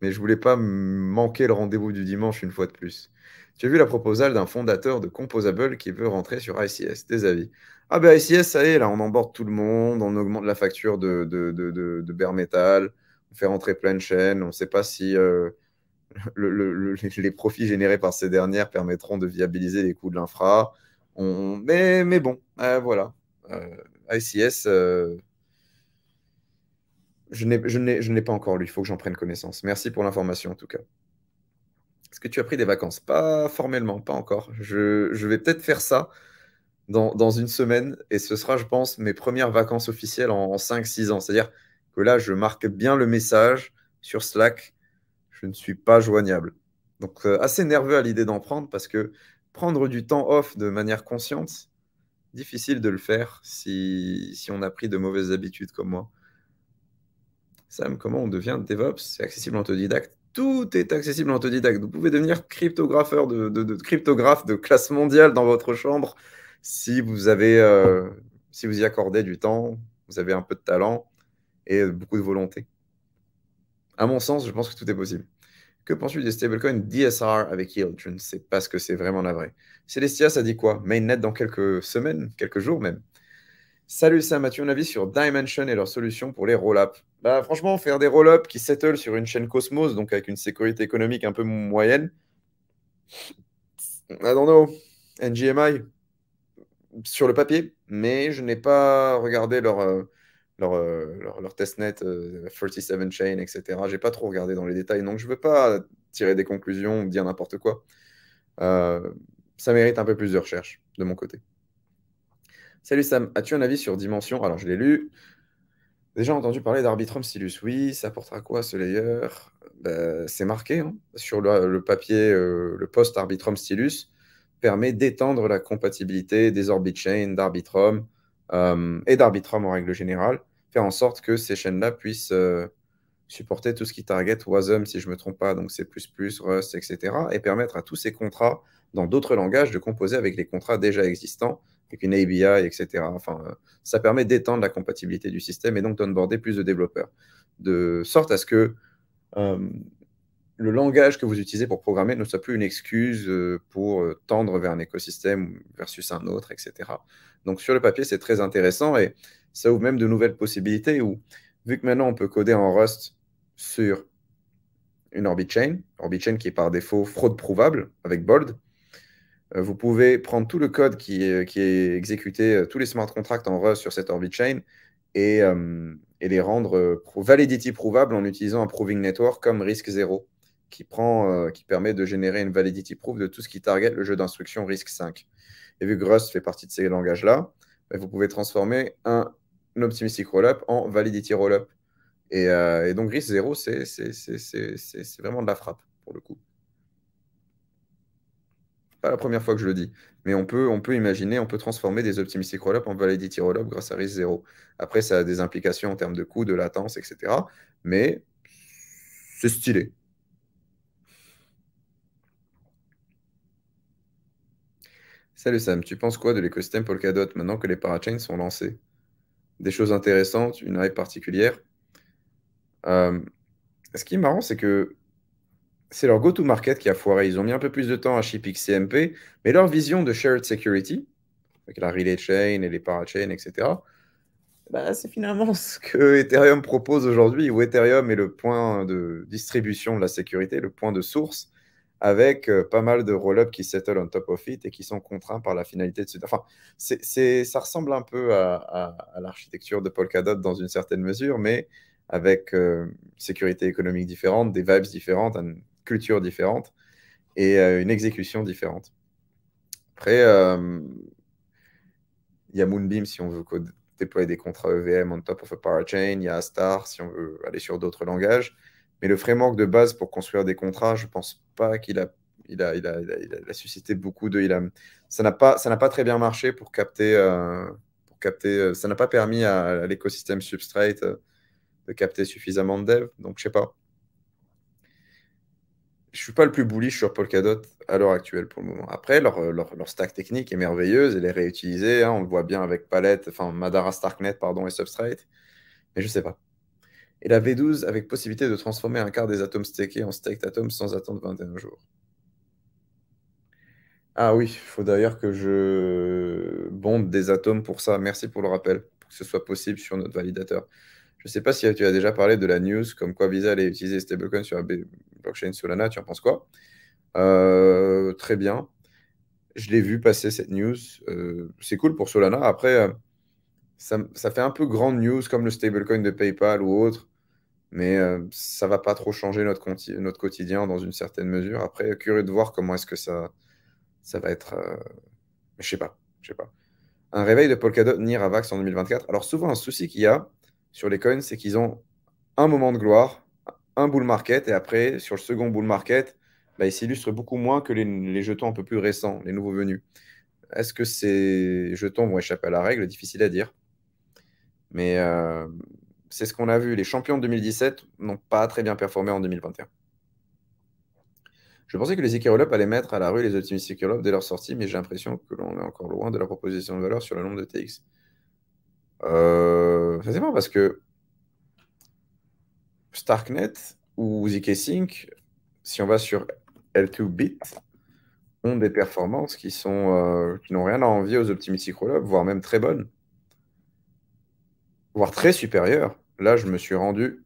Mais je voulais pas manquer le rendez-vous du dimanche une fois de plus. Tu as vu la proposale d'un fondateur de Composable qui veut rentrer sur ICS, des avis. Ah ben ICS, ça y est, là on emborde tout le monde, on augmente la facture de, de, bare metal, on fait rentrer plein de chaînes, on ne sait pas si... Euh, les profits générés par ces dernières permettront de viabiliser les coûts de l'infra. Mais, bon, euh, voilà. Euh, ICS, euh, je je n'ai pas encore lu, il faut que j'en prenne connaissance. Merci pour l'information en tout cas. Est-ce que tu as pris des vacances Pas formellement, pas encore. Je, vais peut-être faire ça dans, une semaine et ce sera, je pense, mes premières vacances officielles en, en 5-6 ans. C'est-à-dire que là, je marque bien le message sur Slack je ne suis pas joignable. Donc, euh, assez nerveux à l'idée d'en prendre parce que prendre du temps off de manière consciente, difficile de le faire si, on a pris de mauvaises habitudes comme moi. Sam, comment on devient DevOps C'est accessible en autodidacte. Tout est accessible en autodidacte. Vous pouvez devenir cryptographeur de, cryptographe de classe mondiale dans votre chambre si vous avez, euh, si vous y accordez du temps, vous avez un peu de talent et beaucoup de volonté. À mon sens, je pense que tout est possible. Que penses-tu des stablecoins DSR avec Yield Je ne sais pas ce que c'est vraiment la vraie. Celestia, ça dit quoi Mainnet dans quelques semaines, quelques jours même. Salut Sam, as-tu un avis sur Dimension et leur solution pour les roll-up bah, Franchement, faire des roll-up qui settle sur une chaîne Cosmos, donc avec une sécurité économique un peu moyenne, I don't know. NGMI, sur le papier, mais je n'ai pas regardé leur, euh, euh, leur, leur, testnet 37 euh, chain, etc. J'ai pas trop regardé dans les détails, donc je veux pas tirer des conclusions ou dire n'importe quoi. Euh, ça mérite un peu plus de recherche de mon côté. Salut Sam, as-tu un avis sur Dimension Alors je l'ai lu. Déjà entendu parler d'Arbitrum Stylus. oui, ça portera quoi ce layer bah, C'est marqué hein, sur le, papier, le post Arbitrum Stylus permet d'étendre la compatibilité des orbit chains d'Arbitrum et d'Arbitrum en règle générale faire en sorte que ces chaînes-là puissent euh, supporter tout ce qui target Wasm, si je ne me trompe pas, donc C, Rust, etc., et permettre à tous ces contrats dans d'autres langages de composer avec les contrats déjà existants, avec une ABI, etc. Enfin, euh, ça permet d'étendre la compatibilité du système et donc d'onboarder plus de développeurs, de sorte à ce que. Euh, le langage que vous utilisez pour programmer ne soit plus une excuse euh, pour euh, tendre vers un écosystème versus un autre, etc. Donc sur le papier, c'est très intéressant et ça ouvre même de nouvelles possibilités où, vu que maintenant on peut coder en Rust sur une Orbit Chain, Orbit Chain qui est par défaut fraude prouvable avec Bold, euh, vous pouvez prendre tout le code qui est, exécuté, tous les smart contracts en Rust sur cette Orbit Chain et, les rendre validity prouvables en utilisant un proving network comme risque zéro qui, prend, euh, qui permet de générer une validity proof de tout ce qui target le jeu d'instruction risc 5. Et vu que Rust fait partie de ces langages-là, bah, vous pouvez transformer un, optimistic rollup en validity rollup. Et, euh, donc risc 0, c'est vraiment de la frappe pour le coup. Pas la première fois que je le dis, mais on peut, on peut imaginer, on peut transformer des optimistic rollup en validity rollup grâce à RISC 0. Après, ça a des implications en termes de coût, de latence, etc. Mais c'est stylé. Salut Sam, tu penses quoi de l'écosystème Polkadot maintenant que les parachains sont lancés Des choses intéressantes, une hype particulière euh, Ce qui est marrant, c'est que c'est leur go-to-market qui a foiré. Ils ont mis un peu plus de temps à ship XCMP, mais leur vision de shared security, avec la relay chain et les parachains, etc., bah, c'est finalement ce que Ethereum propose aujourd'hui, où Ethereum est le point de distribution de la sécurité, le point de source avec euh, pas mal de roll-up qui settle on top of it et qui sont contraints par la finalité de ce. Enfin, ça ressemble un peu à, l'architecture de Polkadot dans une certaine mesure, mais avec euh, sécurité économique différente, des vibes différentes, une culture différente et euh, une exécution différente. Après, il y a Moonbeam si on veut déployer des contrats EVM on top of a parachain, il y a Star si on veut aller sur d'autres langages. Mais le framework de base pour construire des contrats, je ne pense pas qu'il a il a, suscité beaucoup de. Il ça n'a pas, pas très bien marché pour capter, euh, pour capter. Euh, ça n'a pas permis à, l'écosystème Substrate euh, de capter suffisamment de dev. Donc je sais pas. Je ne suis pas le plus bullish sur Polkadot à l'heure actuelle pour le moment. Après, leur, stack technique est merveilleuse, elle est réutilisée. Hein, on le voit bien avec Palette, enfin Madara Starknet pardon et Substrate. Mais je ne sais pas et la V12 avec possibilité de transformer un quart des atomes stackés en staked atomes sans attendre 21 jours. Ah oui, il faut d'ailleurs que je bombe des atomes pour ça. Merci pour le rappel, pour que ce soit possible sur notre validateur. Je ne sais pas si tu as déjà parlé de la news, comme quoi Visa allait utiliser stablecoin sur la blockchain Solana. Tu en penses quoi euh, Très bien. Je l'ai vu passer cette news. Euh, c'est cool pour Solana. Après, euh, ça, ça, fait un peu grande news comme le stablecoin de PayPal ou autre mais ça euh, ça va pas trop changer notre, notre quotidien dans une certaine mesure. Après, curieux de voir comment est-ce que ça, ça va être. Euh, je sais pas, je sais pas. Un réveil de Polkadot ni Avax en 2024. Alors souvent un souci qu'il y a sur les coins, c'est qu'ils ont un moment de gloire, un bull market, et après sur le second bull market, bah, ils s'illustrent beaucoup moins que les, jetons un peu plus récents, les nouveaux venus. Est-ce que ces jetons vont échapper à la règle Difficile à dire. Mais euh, c'est ce qu'on a vu. Les champions de 2017 n'ont pas très bien performé en 2021. Je pensais que les Ikeurlop allaient mettre à la rue les Optimistic Ikeurlop dès leur sortie, mais j'ai l'impression que l'on est encore loin de la proposition de valeur sur le nombre de TX. C'est bon parce que Starknet ou zkSync, si on va sur L2Bit, ont des performances qui sont euh, qui n'ont rien à envier aux Optimistic voire même très bonnes voire très supérieur. Là, je me suis rendu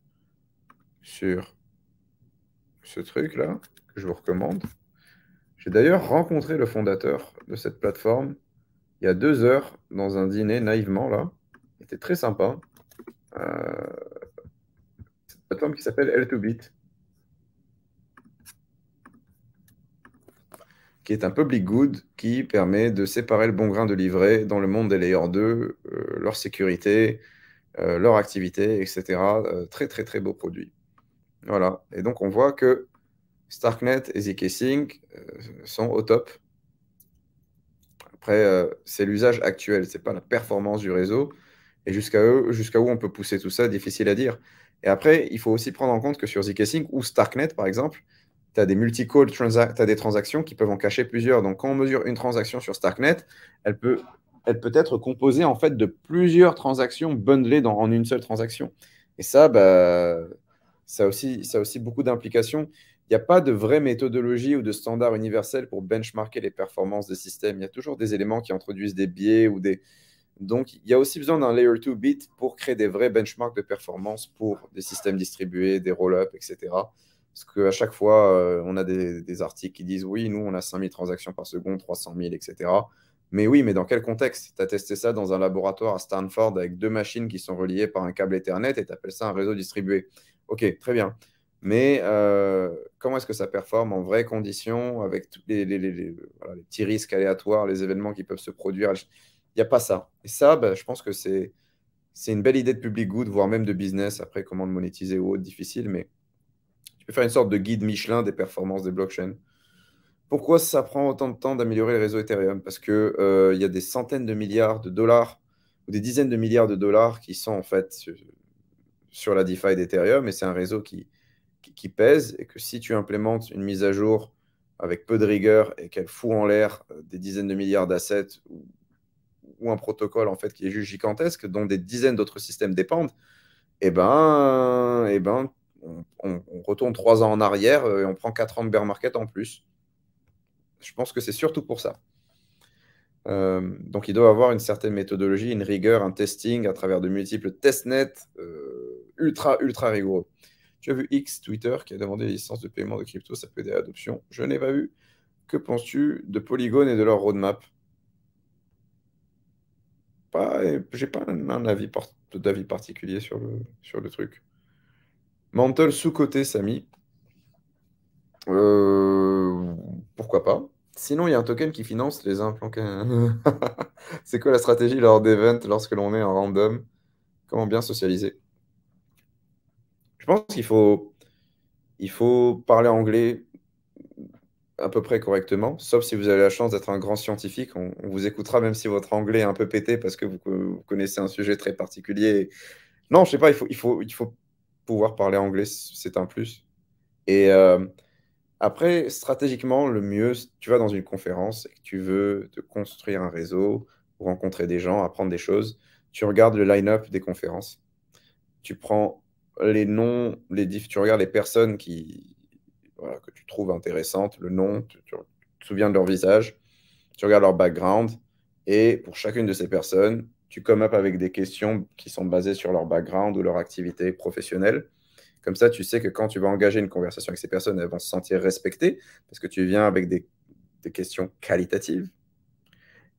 sur ce truc-là, que je vous recommande. J'ai d'ailleurs rencontré le fondateur de cette plateforme il y a deux heures dans un dîner naïvement, là. Il était très sympa. Euh, cette plateforme qui s'appelle L2Bit, qui est un public good qui permet de séparer le bon grain de livret dans le monde des layers 2, euh, leur sécurité, euh, leur activité, etc. Euh, très, très, très beau produit Voilà. Et donc, on voit que Starknet et ZK euh, sont au top. Après, c'est l'usage actuel, ce n'est pas la performance du réseau. Et jusqu'à jusqu'à où on peut pousser tout ça, difficile à dire. Et après, il faut aussi prendre en compte que sur ZK Sync ou Starknet, par exemple, tu as des multi-call, tu as des transactions qui peuvent en cacher plusieurs. Donc, quand on mesure une transaction sur Starknet, elle peut elle peut être composée en fait de plusieurs transactions bundlées en une seule transaction. Et ça, bah, ça, a aussi, ça aussi beaucoup d'implications. Il n'y a pas de vraie méthodologie ou de standard universel pour benchmarker les performances des systèmes. Il y a toujours des éléments qui introduisent des biais ou des... Donc, il y a aussi besoin d'un layer 2 bit pour créer des vrais benchmarks de performance pour des systèmes distribués, des roll-up, etc. Parce qu'à chaque fois, euh, on a des, des, articles qui disent oui, nous, on a 5000 transactions par seconde, 300 000, etc. Mais oui, mais dans quel contexte Tu as testé ça dans un laboratoire à Stanford avec deux machines qui sont reliées par un câble Ethernet et tu appelles ça un réseau distribué. Ok, très bien. Mais euh, comment est-ce que ça performe en vraies conditions avec tous les, les, petits risques aléatoires, les événements qui peuvent se produire Il n'y a pas ça. Et ça, bah, je pense que c'est une belle idée de public good, voire même de business. Après, comment le monétiser ou autre, difficile, mais tu peux faire une sorte de guide Michelin des performances des blockchains. Pourquoi ça prend autant de temps d'améliorer le réseau Ethereum Parce qu'il euh, y a des centaines de milliards de dollars ou des dizaines de milliards de dollars qui sont en fait sur, la DeFi d'Ethereum et c'est un réseau qui, pèse et que si tu implémentes une mise à jour avec peu de rigueur et qu'elle fout en l'air euh, des dizaines de milliards d'assets ou, un protocole en fait qui est juste gigantesque dont des dizaines d'autres systèmes dépendent, eh ben, eh ben on, retourne trois ans en arrière euh, et on prend quatre ans de bear market en plus. Je pense que c'est surtout pour ça. Euh, donc, il doit avoir une certaine méthodologie, une rigueur, un testing à travers de multiples testnets euh, ultra, ultra rigoureux. Tu as vu X Twitter qui a demandé des licences de paiement de crypto, ça peut aider à l'adoption. Je n'ai pas vu. Que penses-tu de Polygon et de leur roadmap euh, Je n'ai pas un, avis d'avis particulier sur le, sur le truc. Mantle sous-côté, Samy. Euh, pourquoi pas. Sinon, il y a un token qui finance les implants. c'est quoi la stratégie lors d'event lorsque l'on est en random Comment bien socialiser Je pense qu'il faut, il faut parler anglais à peu près correctement, sauf si vous avez la chance d'être un grand scientifique. On, vous écoutera même si votre anglais est un peu pété parce que vous, connaissez un sujet très particulier. Non, je sais pas, il faut, il faut, il faut pouvoir parler anglais, c'est un plus. Et. Euh, après, stratégiquement, le mieux, tu vas dans une conférence et tu veux te construire un réseau, rencontrer des gens, apprendre des choses, tu regardes le line-up des conférences, tu prends les noms, les tu regardes les personnes qui, que tu trouves intéressantes, le nom, tu, tu, te souviens de leur visage, tu regardes leur background, et pour chacune de ces personnes, tu come up avec des questions qui sont basées sur leur background ou leur activité professionnelle. Comme ça, tu sais que quand tu vas engager une conversation avec ces personnes, elles vont se sentir respectées parce que tu viens avec des, questions qualitatives.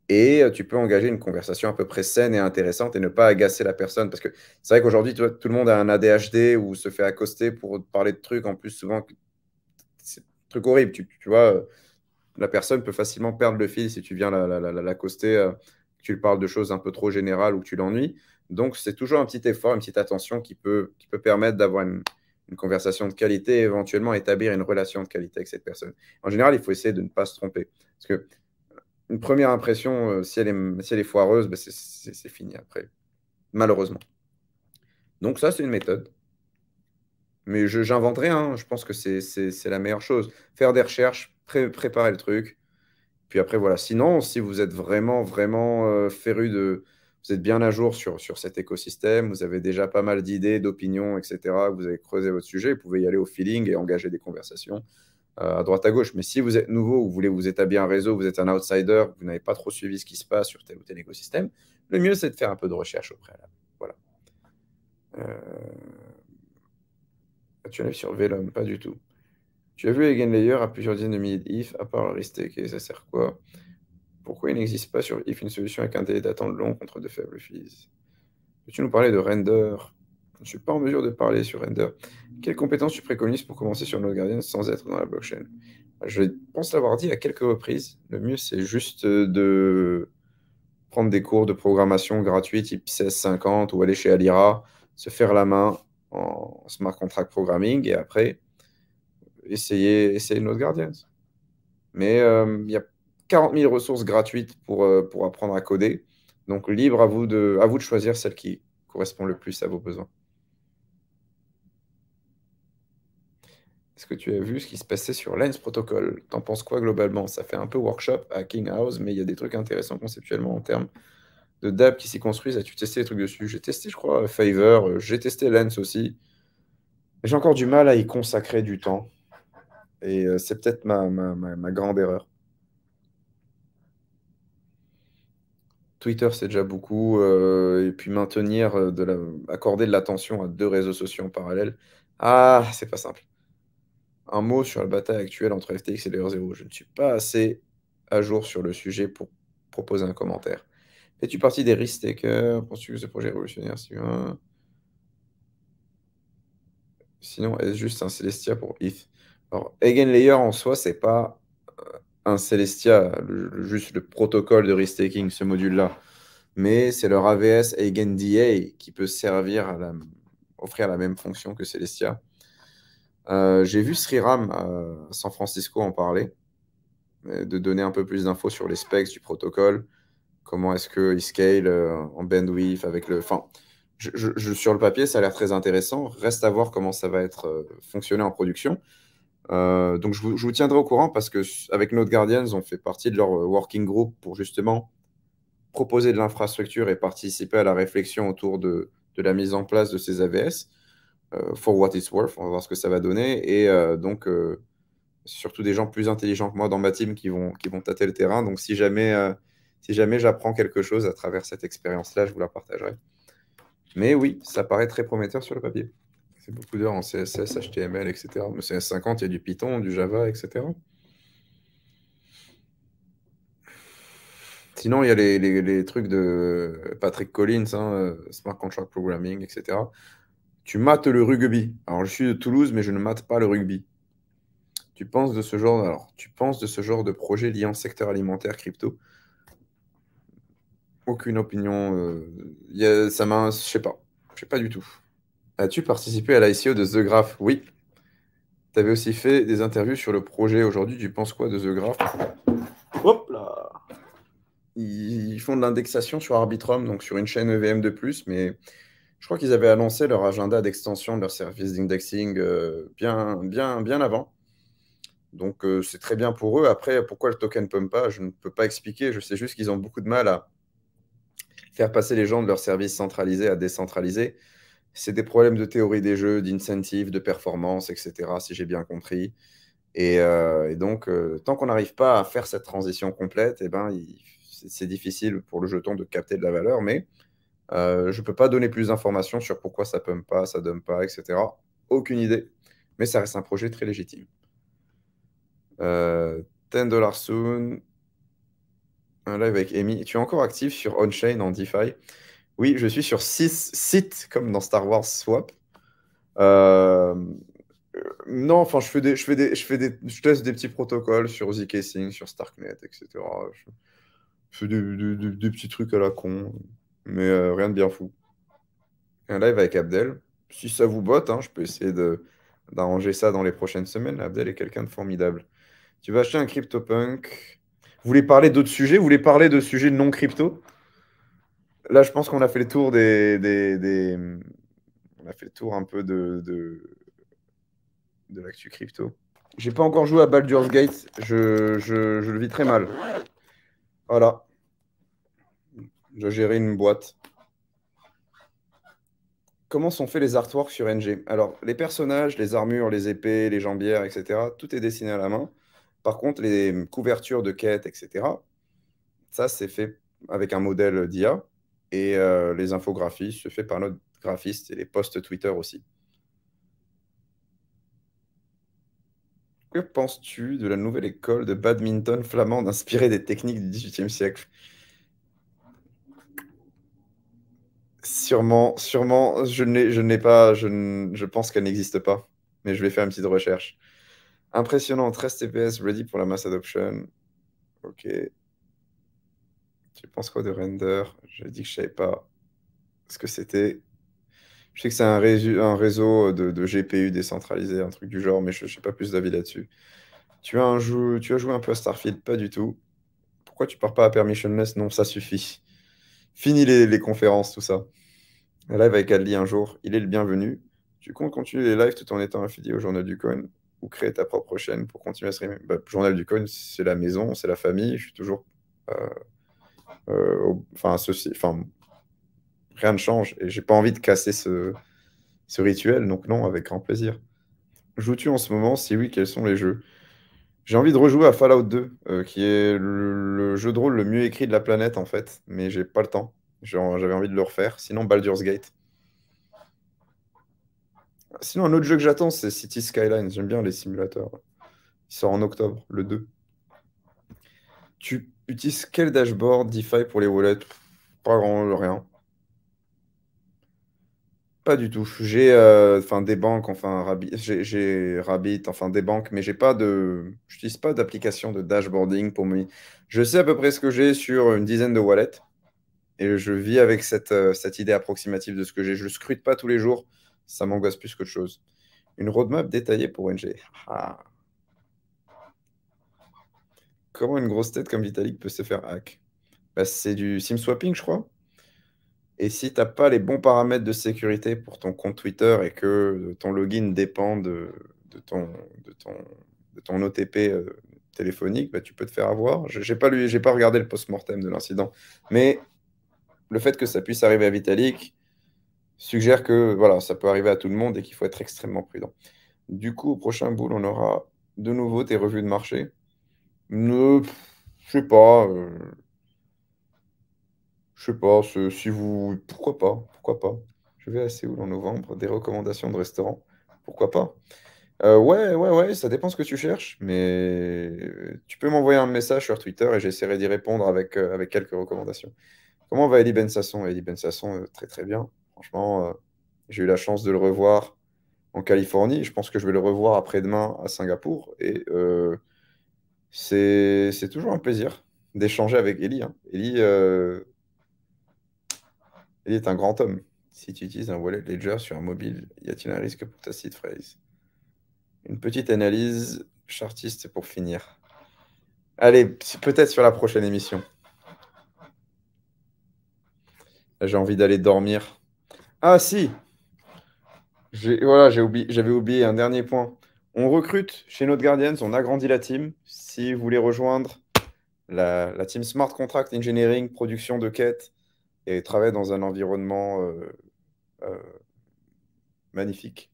Et euh, tu peux engager une conversation à peu près saine et intéressante et ne pas agacer la personne. Parce que c'est vrai qu'aujourd'hui, tout, le monde a un ADHD ou se fait accoster pour parler de trucs. En plus, souvent, c'est un truc horrible. Tu, tu, vois, euh, la personne peut facilement perdre le fil si tu viens l'accoster, la, euh, tu lui parles de choses un peu trop générales ou que tu l'ennuies. Donc, c'est toujours un petit effort, une petite attention qui peut, qui peut permettre d'avoir une, conversation de qualité et éventuellement établir une relation de qualité avec cette personne. En général, il faut essayer de ne pas se tromper. Parce que euh, une première impression, euh, si elle est, si elle est foireuse, ben c'est fini après, malheureusement. Donc, ça, c'est une méthode. Mais je j'invente rien, hein. je pense que c'est la meilleure chose. Faire des recherches, préparer le truc. Puis après, voilà. Sinon, si vous êtes vraiment, vraiment euh, féru de, vous êtes bien à jour sur, sur cet écosystème, vous avez déjà pas mal d'idées, d'opinions, etc. Vous avez creusé votre sujet, vous pouvez y aller au feeling et engager des conversations euh, à droite à gauche. Mais si vous êtes nouveau, vous voulez vous établir un réseau, vous êtes un outsider, vous n'avez pas trop suivi ce qui se passe sur tel ou tel écosystème, le mieux c'est de faire un peu de recherche au préalable. Voilà. Euh, tu l'as sur Vellum, pas du tout. Tu as vu Egan gain layer à plusieurs dizaines de milliers d'if, à part le et ça sert quoi pourquoi il n'existe pas sur if une solution avec un délai d'attente long contre de faibles fees Peux-tu nous parlais de render Je ne suis pas en mesure de parler sur render. Quelles compétences tu préconises pour commencer sur NodeGuardian sans être dans la blockchain Je pense l'avoir dit à quelques reprises. Le mieux, c'est juste de prendre des cours de programmation gratuits type 1650 ou aller chez Alira, se faire la main en smart contract programming et après essayer, essayer NodeGuardian. Mais euh, il y a 40 000 ressources gratuites pour, euh, pour apprendre à coder. Donc, libre à vous, de, à vous de choisir celle qui correspond le plus à vos besoins. Est-ce que tu as vu ce qui se passait sur Lens Protocol T'en penses quoi globalement Ça fait un peu workshop à King House, mais il y a des trucs intéressants conceptuellement en termes de DAB qui s'y construisent. As-tu testé des trucs dessus J'ai testé, je crois, Fiverr. Euh, j'ai testé Lens aussi. J'ai encore du mal à y consacrer du temps. Et euh, c'est peut-être ma, ma grande erreur. Twitter, c'est déjà beaucoup. Euh, et puis maintenir, euh, de la, accorder de l'attention à deux réseaux sociaux en parallèle, ah, c'est pas simple. Un mot sur la bataille actuelle entre FTX et Layer 0. Je ne suis pas assez à jour sur le sujet pour proposer un commentaire. Fais-tu partie des risk takers Penses-tu que ce projet révolutionnaire Sinon, est-ce juste un Celestia pour ETH Alors, Eigenlayer en soi, c'est pas un Celestia, juste le protocole de restaking, ce module-là. Mais c'est leur AVS EigenDA qui peut servir à offrir la même fonction que Celestia. Euh, j'ai vu Sriram euh, à San Francisco en parler, euh, de donner un peu plus d'infos sur les specs du protocole, comment est-ce qu'il scale en bandwidth avec le. Enfin, sur le papier, ça a l'air très intéressant. Reste à voir comment ça va être fonctionné en production. Euh, donc je vous, tiendrai au courant parce que avec Node Guardians, on fait partie de leur euh, working group pour justement proposer de l'infrastructure et participer à la réflexion autour de, la mise en place de ces AVS. Euh, for what it's worth, on va voir ce que ça va donner. Et donc, surtout des gens plus intelligents que moi dans ma team qui vont, qui vont tâter le terrain. Donc, si jamais, si jamais j'apprends quelque chose à travers cette expérience-là, je vous la partagerai. Mais oui, ça paraît très prometteur sur le papier. C'est beaucoup d'heures en CSS, HTML, etc. Mais CS50, il y a du Python, du Java, etc. Sinon, il y a les, trucs de Patrick Collins, hein, euh, Smart Contract Programming, etc. Tu mates le rugby. Alors, je suis de Toulouse, mais je ne mate pas le rugby. Tu penses de ce genre, alors, tu penses de ce genre de projet lié secteur alimentaire crypto Aucune opinion. Euh, y ça je sais pas, je ne sais pas du tout. As-tu participé à l'ICO de The Graph Oui. Tu avais aussi fait des interviews sur le projet. Aujourd'hui, tu penses quoi de The Graph Hop là Ils font de l'indexation sur Arbitrum, donc sur une chaîne EVM de plus, mais je crois qu'ils avaient annoncé leur agenda d'extension de leur service d'indexing euh, bien, bien, bien avant. Donc euh, c'est très bien pour eux. Après, pourquoi le token pump pas Je ne peux pas expliquer. Je sais juste qu'ils ont beaucoup de mal à faire passer les gens de leur service centralisé à décentralisé c'est des problèmes de théorie des jeux, d'incentive, de performance, etc., si j'ai bien compris. Et, euh, donc, euh, tant qu'on n'arrive pas à faire cette transition complète, eh ben, c'est difficile pour le jeton de capter de la valeur, mais euh, je ne peux pas donner plus d'informations sur pourquoi ça pump pas, ça dump pas, etc. Aucune idée. Mais ça reste un projet très légitime. 10 dollars soon. Un live avec Amy. Tu es encore actif sur on en DeFi oui, je suis sur six sites comme dans Star Wars Swap. Euh, non, enfin, je fais des, je fais des, je fais des, je teste des petits protocoles sur Zcasing, sur Starknet, etc. Je, fais des, petits trucs à la con, mais euh, rien de bien fou. Un live avec Abdel. Si ça vous botte, hein, je peux essayer de d'arranger ça dans les prochaines semaines. Abdel est quelqu'un de formidable. Tu vas acheter un CryptoPunk. Vous voulez parler d'autres sujets Vous voulez parler de sujets non crypto Là, je pense qu'on a fait le tour des, On a fait le tour un peu de, de, l'actu crypto. J'ai pas encore joué à Baldur's Gate. Je, le vis très mal. Voilà. Je gérais une boîte. Comment sont faits les artworks sur NG Alors, les personnages, les armures, les épées, les jambières, etc., tout est dessiné à la main. Par contre, les couvertures de quêtes, etc., ça, c'est fait avec un modèle d'IA. Et euh, les infographies se fait par notre graphiste et les posts Twitter aussi. Que penses-tu de la nouvelle école de badminton flamande inspirée des techniques du XVIIIe siècle Sûrement, sûrement, je n'ai pas, je, je pense qu'elle n'existe pas, mais je vais faire une petite recherche. Impressionnant, 13 TPS ready pour la mass adoption. Ok, tu penses quoi de render J'ai dit que je ne savais pas ce que c'était. Je sais que c'est un, réseau, de, GPU décentralisé, un truc du genre, mais je sais pas plus d'avis là-dessus. Tu as, joué un peu à Starfield Pas du tout. Pourquoi tu pars pas à Permissionless Non, ça suffit. Fini les, conférences, tout ça. Un live avec Adli un jour, il est le bienvenu. Tu comptes continuer les lives tout en étant affilié au Journal du Coin ou créer ta propre chaîne pour continuer à streamer bah, Journal du Coin, c'est la maison, c'est la famille. Je suis toujours euh, euh, enfin, ceci, rien ne change et j'ai pas envie de casser ce, ce rituel, donc non, avec grand plaisir. Joues-tu en ce moment Si oui, quels sont les jeux J'ai envie de rejouer à Fallout 2, euh, qui est le, le, jeu de rôle le mieux écrit de la planète en fait, mais j'ai pas le temps. J'avais envie de le refaire. Sinon, Baldur's Gate. Sinon, un autre jeu que j'attends, c'est City Skylines. J'aime bien les simulateurs. Il sort en octobre, le 2. Tu utilise quel dashboard DeFi pour les wallets Pas grand, rien. Pas du tout. J'ai euh, des banques, enfin Rabbit, j'ai Rabbit, enfin des banques, mais j'ai pas de, j'utilise pas d'application de dashboarding pour me. Je sais à peu près ce que j'ai sur une dizaine de wallets et je vis avec cette, euh, cette idée approximative de ce que j'ai. Je scrute pas tous les jours, ça m'angoisse plus qu'autre chose. Une roadmap détaillée pour NG. Ah comment une grosse tête comme Vitalik peut se faire hack bah, C'est du SIM swapping, je crois. Et si tu n'as pas les bons paramètres de sécurité pour ton compte Twitter et que ton login dépend de, ton, OTP euh, téléphonique, bah, tu peux te faire avoir. Je n'ai pas, pas regardé le post-mortem de l'incident. Mais le fait que ça puisse arriver à Vitalik suggère que voilà, ça peut arriver à tout le monde et qu'il faut être extrêmement prudent. Du coup, au prochain boule, on aura de nouveau tes revues de marché. Ne, je sais pas. Euh, je sais pas. Si vous, pourquoi pas, pourquoi pas. Je vais à Séoul en novembre. Des recommandations de restaurants, pourquoi pas. Euh, ouais, ouais, ouais. Ça dépend ce que tu cherches, mais euh, tu peux m'envoyer un message sur Twitter et j'essaierai d'y répondre avec avec quelques recommandations. Comment va Eddie Ben Sasson Elie Ben Sasson, très très bien. Franchement, j'ai eu la chance de le revoir en Californie. Je pense que je vais le revoir après-demain à Singapour et c'est toujours un plaisir d'échanger avec Ellie. Hein. Eli, euh, est un grand homme. Si tu utilises un wallet Ledger sur un mobile, y a-t-il un risque pour ta seed phrase Une petite analyse chartiste pour finir. Allez, peut-être sur la prochaine émission. J'ai envie d'aller dormir. Ah si J'avais voilà, oublié, oublié un dernier point. On recrute chez notre Guardians, on agrandit la team. Si vous voulez rejoindre la, team Smart Contract Engineering, production de quêtes et travailler dans un environnement euh, euh, magnifique,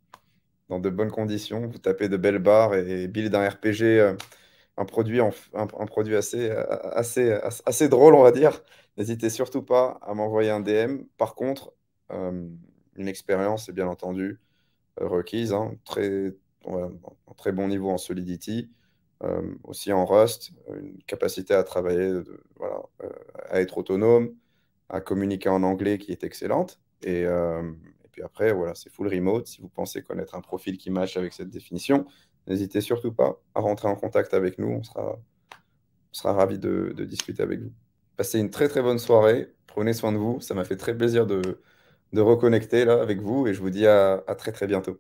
dans de bonnes conditions, vous tapez de belles barres et, build un RPG, euh, un produit, un, produit assez, assez, assez, drôle, on va dire. N'hésitez surtout pas à m'envoyer un DM. Par contre, une expérience est bien entendu requise, hein, très un très bon niveau en Solidity, euh, aussi en Rust, une capacité à travailler, voilà, euh, à être autonome, à communiquer en anglais qui est excellente. Euh, et, puis après, voilà, c'est full remote. Si vous pensez connaître un profil qui matche avec cette définition, n'hésitez surtout pas à rentrer en contact avec nous. On sera, sera ravis de, discuter avec vous. Passez une très très bonne soirée. Prenez soin de vous. Ça m'a fait très plaisir de, de reconnecter là avec vous et je vous dis à très très bientôt.